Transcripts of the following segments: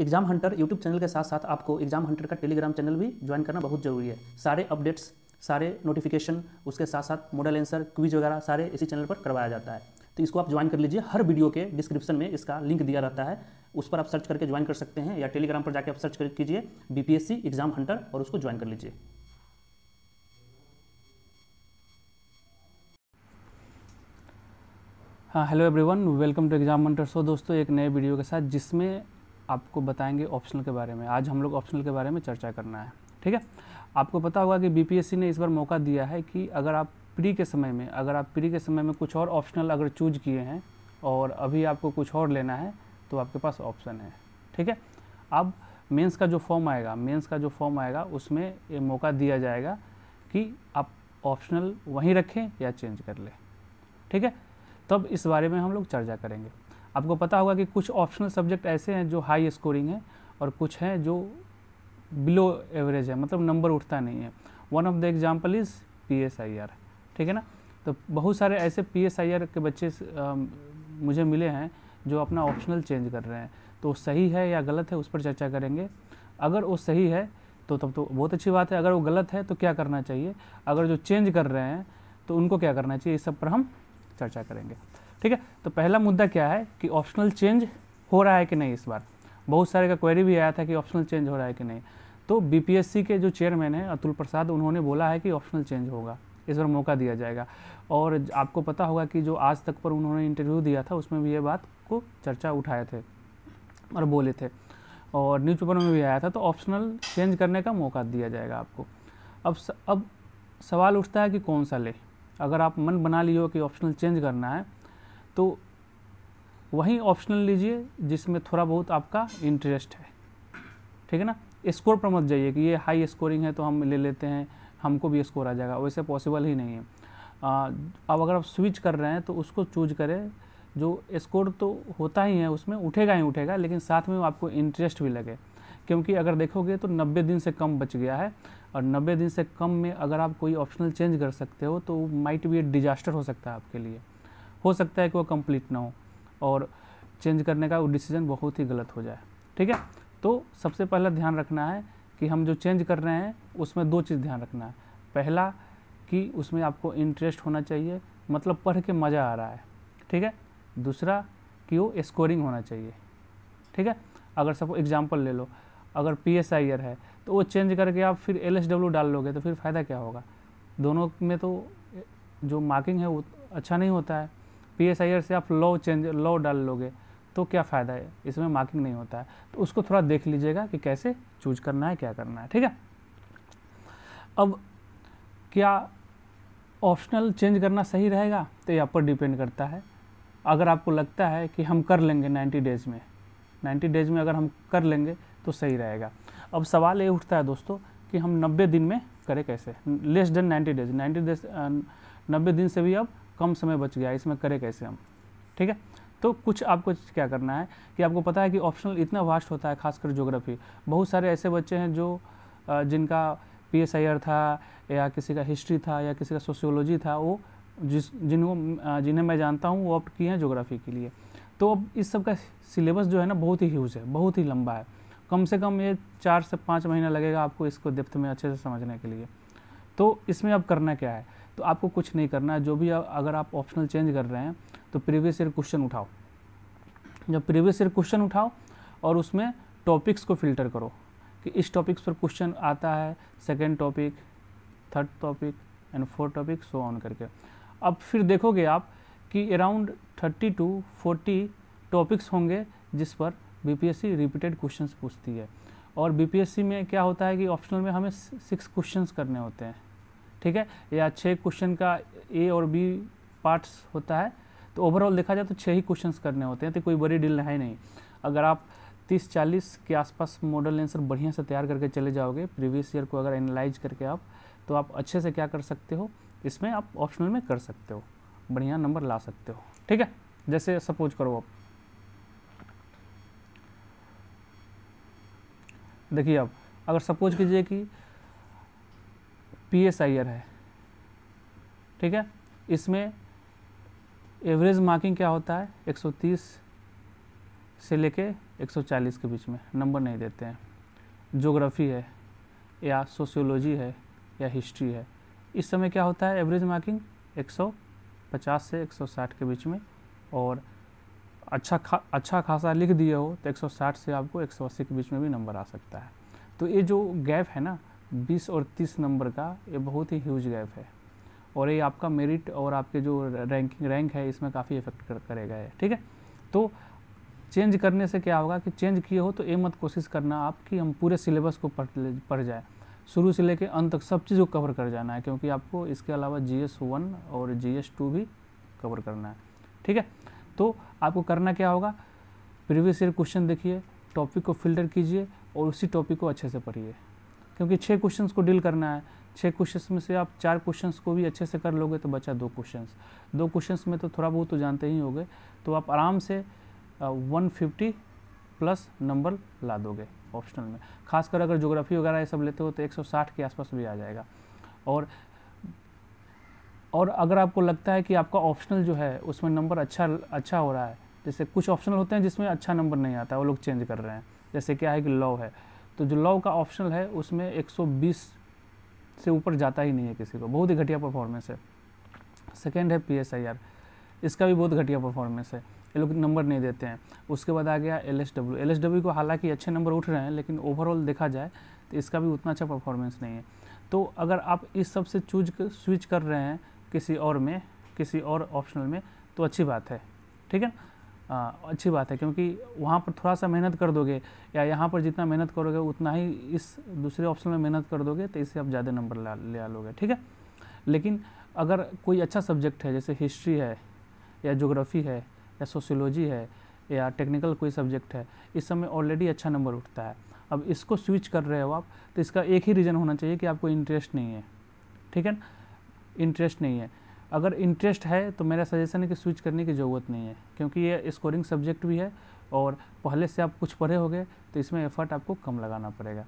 exam Hunter YouTube channel के साथ साथ आपको एग्जाम हंटर का टेलीग्राम चैनल भी ज्वाइन करना बहुत जरूरी है सारे अपडेट्स सारे नोटिफिकेशन उसके साथ साथ मॉडल आंसर क्विज वगैरह सारे इसी चैनल पर करवाया जाता है तो इसको आप ज्वाइन कर लीजिए हर वीडियो के डिस्क्रिप्शन में इसका लिंक दिया रहता है उस पर आप सर्च करके ज्वाइन कर सकते हैं या टेलीग्राम पर जाकर आप सर्च कर कीजिए बीपीएससी एग्जाम हंटर और उसको ज्वाइन कर लीजिए हाँ hello everyone welcome to Exam Hunter so दोस्तों एक नए वीडियो के साथ जिसमें आपको बताएंगे ऑप्शनल के बारे में आज हम लोग ऑप्शनल के बारे में चर्चा करना है ठीक है आपको पता होगा कि बीपीएससी ने इस बार मौका दिया है कि अगर आप प्री के समय में अगर आप प्री के समय में कुछ और ऑप्शनल अगर चूज किए हैं और अभी आपको कुछ और लेना है तो आपके पास ऑप्शन है ठीक है अब मेंस का जो फॉर्म आएगा मेंस का जो फॉर्म आएगा उसमें ये मौका दिया जाएगा कि आप ऑप्शनल वहीं रखें या चेंज कर लें ठीक है तब इस बारे में हम लोग चर्चा करेंगे आपको पता होगा कि कुछ ऑप्शनल सब्जेक्ट ऐसे हैं जो हाई स्कोरिंग है और कुछ हैं जो बिलो एवरेज है मतलब नंबर उठता नहीं है one of the example is P ठीक है ना तो बहुत सारे ऐसे पी के बच्चे आ, मुझे मिले हैं जो अपना ऑप्शनल चेंज कर रहे हैं तो सही है या गलत है उस पर चर्चा करेंगे अगर वो सही है तो तब तो बहुत अच्छी बात है अगर वो गलत है तो क्या करना चाहिए अगर जो चेंज कर रहे हैं तो उनको क्या करना चाहिए इस सब पर हम चर्चा करेंगे ठीक है तो पहला मुद्दा क्या है कि ऑप्शनल चेंज हो रहा है कि नहीं इस बार बहुत सारे का क्वेरी भी आया था कि ऑप्शनल चेंज हो रहा है कि नहीं तो बीपीएससी के जो चेयरमैन हैं अतुल प्रसाद उन्होंने बोला है कि ऑप्शनल चेंज होगा इस बार मौका दिया जाएगा और आपको पता होगा कि जो आज तक पर उन्होंने इंटरव्यू दिया था उसमें भी ये बात को चर्चा उठाए थे और बोले थे और न्यूज़पेपर में भी आया था तो ऑप्शनल चेंज करने का मौका दिया जाएगा आपको अब स, अब सवाल उठता है कि कौन सा ले अगर आप मन बना लिए कि ऑप्शनल चेंज करना है तो वही ऑप्शनल लीजिए जिसमें थोड़ा बहुत आपका इंटरेस्ट है ठीक है ना स्कोर पर मत जाइए कि ये हाई स्कोरिंग है तो हम ले लेते हैं हमको भी स्कोर आ जाएगा वैसे पॉसिबल ही नहीं है अब अगर आप स्विच कर रहे हैं तो उसको चूज करें जो स्कोर तो होता ही है उसमें उठेगा ही उठेगा लेकिन साथ में आपको इंटरेस्ट भी लगे क्योंकि अगर देखोगे तो 90 दिन से कम बच गया है और 90 दिन से कम में अगर आप कोई ऑप्शनल चेंज कर सकते हो तो माइट बी ए डिजास्टर हो सकता है आपके लिए हो सकता है कि वो कंप्लीट ना हो और चेंज करने का वो डिसीजन बहुत ही गलत हो जाए ठीक है तो सबसे पहला ध्यान रखना है कि हम जो चेंज कर रहे हैं उसमें दो चीज़ ध्यान रखना है पहला कि उसमें आपको इंटरेस्ट होना चाहिए मतलब पढ़ के मज़ा आ रहा है ठीक है दूसरा कि वो स्कोरिंग होना चाहिए ठीक है अगर सब एग्जाम्पल ले लो अगर पी एस है तो वो चेंज करके आप फिर एल डाल लोगे तो फिर फ़ायदा क्या होगा दोनों में तो जो मार्किंग है वो अच्छा नहीं होता है पी से आप लॉ चेंज लॉ डाल लोगे तो क्या फ़ायदा है इसमें मार्किंग नहीं होता है तो उसको थोड़ा देख लीजिएगा कि कैसे चूज करना है क्या करना है ठीक है अब क्या ऑप्शनल चेंज करना सही रहेगा तो यहाँ पर डिपेंड करता है अगर आपको लगता है कि हम कर लेंगे 90 डेज़ में 90 डेज़ में अगर हम कर लेंगे तो सही रहेगा अब सवाल ये उठता है दोस्तों कि हम 90 दिन में करें कैसे लेस देन 90 डेज 90 डेज नब्बे दिन से भी अब कम समय बच गया इसमें करें कैसे हम ठीक है तो कुछ आपको क्या करना है कि आपको पता है कि ऑप्शनल इतना वास्ट होता है खासकर ज्योग्राफी बहुत सारे ऐसे बच्चे हैं जो जिनका पी एस था या किसी का हिस्ट्री था या किसी का सोशियोलॉजी था वो जिस जिनको जिन्हें मैं जानता हूँ वो ऑप्ट किए हैं ज्योग्राफी के लिए तो अब इस सब का सिलेबस जो है ना बहुत ही ह्यूज है बहुत ही लंबा है कम से कम ये चार से पाँच महीना लगेगा आपको इसको डिप्थ में अच्छे से समझने के लिए तो इसमें अब करना क्या है तो आपको कुछ नहीं करना है जो भी अगर आप ऑप्शनल चेंज कर रहे हैं तो प्रीवियस ईयर क्वेश्चन उठाओ जब प्रीवियस ईयर क्वेश्चन उठाओ और उसमें टॉपिक्स को फिल्टर करो कि इस टॉपिक्स पर क्वेश्चन आता है second topic third topic and fourth topic so on करके अब फिर देखोगे आप कि around thirty to forty topics होंगे जिस पर बीपीएससी रिपीटेड क्वेश्चंस पूछती है और बीपीएससी में क्या होता है कि ऑप्शनल में हमें सिक्स क्वेश्चंस करने होते हैं ठीक है या छः क्वेश्चन का ए और बी पार्ट्स होता है तो ओवरऑल देखा जाए तो छः ही क्वेश्चन करने होते हैं तो कोई बड़ी डील है नहीं अगर आप तीस चालीस के आसपास मॉडल आंसर बढ़िया से तैयार करके चले जाओगे प्रीवियस ईयर को अगर एनालाइज करके आप तो आप अच्छे से क्या कर सकते हो इसमें आप ऑप्शनल में कर सकते हो बढ़िया नंबर ला सकते हो ठीक है जैसे सपोज करो आप देखिए अब अगर सपोज कीजिए कि पी एस आई आर है ठीक है इसमें एवरेज मार्किंग क्या होता है 130 से लेके 140 के बीच में नंबर नहीं देते हैं जोग्राफ़ी है या सोशियोलॉजी है या हिस्ट्री है इस समय क्या होता है एवरेज मार्किंग 150 से 160 के बीच में और अच्छा खा अच्छा खासा लिख दिए हो तो 160 से आपको 180 के बीच में भी नंबर आ सकता है तो ये जो गैप है ना 20 और 30 नंबर का ये बहुत ही ह्यूज गैप है और ये आपका मेरिट और आपके जो रैंकिंग रैंक है इसमें काफ़ी इफेक्ट कर, करेगा ये ठीक है तो चेंज करने से क्या होगा कि चेंज किए हो तो ये मत कोशिश करना आप कि हम पूरे सिलेबस को पढ़ पढ़ जाए शुरू से लेकर अंत तक सब चीज़ को कवर कर जाना है क्योंकि आपको इसके अलावा जी एस वन और जी एस टू भी कवर करना है ठीक है तो आपको करना क्या होगा प्रीवियस ईयर क्वेश्चन देखिए टॉपिक को फिल्टर कीजिए और उसी टॉपिक को अच्छे से पढ़िए क्योंकि छः क्वेश्चन को डील करना है छः क्वेश्चन में से आप चार क्वेश्चन को भी अच्छे से कर लोगे तो बचा दो क्वेश्चन दो क्वेश्चन में तो थोड़ा बहुत तो जानते ही होंगे तो आप आराम से वन फिफ्टी प्लस नंबर ला दोगे ऑप्शनल में खासकर अगर ज्योग्राफी वगैरह ये सब लेते हो तो 160 के आसपास भी आ जाएगा और और अगर आपको लगता है कि आपका ऑप्शनल जो है उसमें नंबर अच्छा अच्छा हो रहा है जैसे कुछ ऑप्शनल होते हैं जिसमें अच्छा नंबर नहीं आता वो लोग चेंज कर रहे हैं जैसे क्या है कि लॉ है तो जो लॉ का ऑप्शनल है उसमें 120 से ऊपर जाता ही नहीं है किसी को बहुत ही घटिया परफॉर्मेंस है सेकेंड है पी इसका भी बहुत घटिया परफॉर्मेंस है ये लोग नंबर नहीं देते हैं उसके बाद आ गया L S W L S W को हालांकि अच्छे नंबर उठ रहे हैं लेकिन ओवरऑल देखा जाए तो इसका भी उतना अच्छा परफॉर्मेंस नहीं है तो अगर आप इस सब से चूज कर स्विच कर रहे हैं किसी और में किसी और ऑप्शनल में तो अच्छी बात है ठीक है आ, अच्छी बात है क्योंकि वहाँ पर थोड़ा सा मेहनत कर दोगे या यहाँ पर जितना मेहनत करोगे उतना ही इस दूसरे ऑप्शन में मेहनत कर दोगे तो इससे आप ज़्यादा नंबर ले आ लोगे ठीक है लेकिन अगर कोई अच्छा सब्जेक्ट है जैसे हिस्ट्री है या जोग्राफ़ी है या सोशियोलॉजी है या टेक्निकल कोई सब्जेक्ट है इस समय ऑलरेडी अच्छा नंबर उठता है अब इसको स्विच कर रहे हो आप तो इसका एक ही रीज़न होना चाहिए कि आपको इंटरेस्ट नहीं है ठीक है इंटरेस्ट नहीं है अगर इंटरेस्ट है तो मेरा सजेशन है कि स्विच करने की ज़रूरत नहीं है क्योंकि ये स्कोरिंग सब्जेक्ट भी है और पहले से आप कुछ पढ़े होंगे तो इसमें एफर्ट आपको कम लगाना पड़ेगा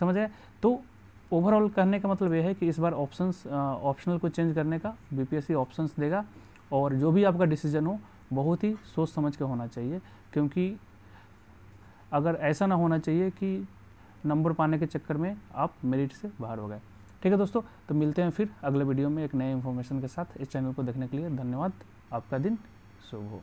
समझ तो ओवरऑल कहने का मतलब यह है कि इस बार ऑप्शंस ऑप्शनल को चेंज करने का बीपीएससी ऑप्शंस देगा और जो भी आपका डिसीजन हो बहुत ही सोच समझ के होना चाहिए क्योंकि अगर ऐसा ना होना चाहिए कि नंबर पाने के चक्कर में आप मेरिट से बाहर हो गए ठीक है दोस्तों तो मिलते हैं फिर अगले वीडियो में एक नए इन्फॉर्मेशन के साथ इस चैनल को देखने के लिए धन्यवाद आपका दिन शुभ हो